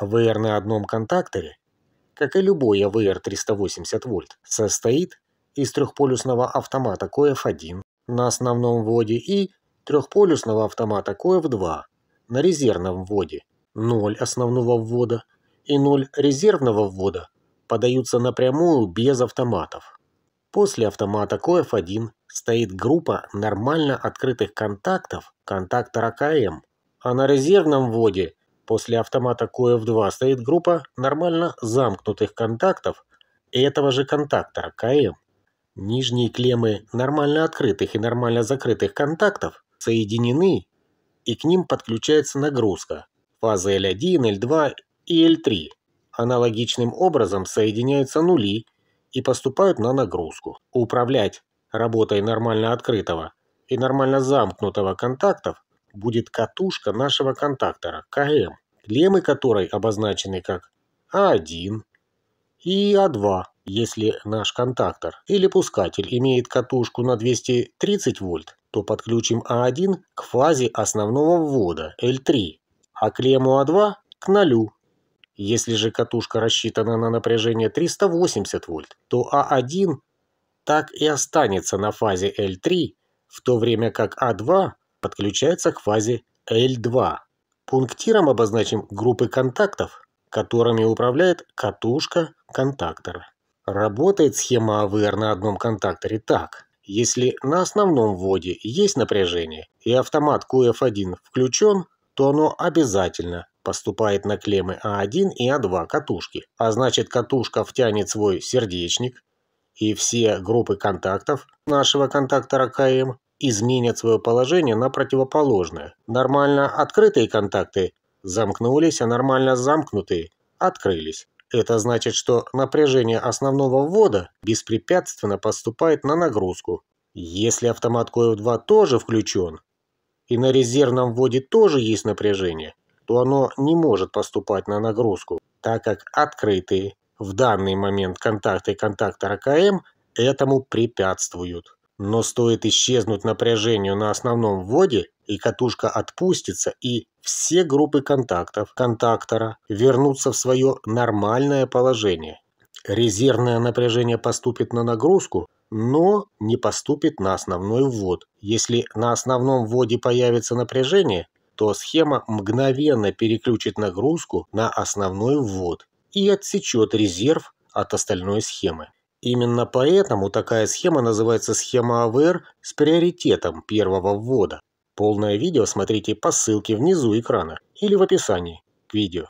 АВР на одном контакторе, как и любой АВР 380 вольт, состоит из трехполюсного автомата КОЭФ-1 на основном вводе и трехполюсного автомата КОЭФ-2 на резервном вводе. 0 основного ввода и 0 резервного ввода подаются напрямую без автоматов. После автомата КОЭФ-1 стоит группа нормально открытых контактов контактора КМ, а на резервном вводе После автомата КФ-2 стоит группа нормально замкнутых контактов и этого же контакта КМ. Нижние клеммы нормально открытых и нормально закрытых контактов соединены, и к ним подключается нагрузка фазы L1, L2 и L3. Аналогичным образом соединяются нули и поступают на нагрузку. Управлять работой нормально открытого и нормально замкнутого контактов будет катушка нашего контактора КМ, клеммы которой обозначены как А1 и А2, если наш контактор или пускатель имеет катушку на 230 вольт, то подключим А1 к фазе основного ввода L3, а клемму А2 к нулю. Если же катушка рассчитана на напряжение 380 вольт, то А1 так и останется на фазе L3, в то время как А2 подключается к фазе L2. Пунктиром обозначим группы контактов, которыми управляет катушка контактора. Работает схема АВР на одном контакторе так. Если на основном вводе есть напряжение и автомат QF1 включен, то оно обязательно поступает на клеммы А1 и А2 катушки. А значит катушка втянет свой сердечник и все группы контактов нашего контактора КМ изменят свое положение на противоположное. Нормально открытые контакты замкнулись, а нормально замкнутые открылись. Это значит, что напряжение основного ввода беспрепятственно поступает на нагрузку. Если автомат КОЭВ-2 тоже включен, и на резервном вводе тоже есть напряжение, то оно не может поступать на нагрузку, так как открытые в данный момент контакты контактора КМ этому препятствуют. Но стоит исчезнуть напряжению на основном вводе, и катушка отпустится, и все группы контактов контактора вернутся в свое нормальное положение. Резервное напряжение поступит на нагрузку, но не поступит на основной ввод. Если на основном вводе появится напряжение, то схема мгновенно переключит нагрузку на основной ввод и отсечет резерв от остальной схемы. Именно поэтому такая схема называется схема АВР с приоритетом первого ввода. Полное видео смотрите по ссылке внизу экрана или в описании к видео.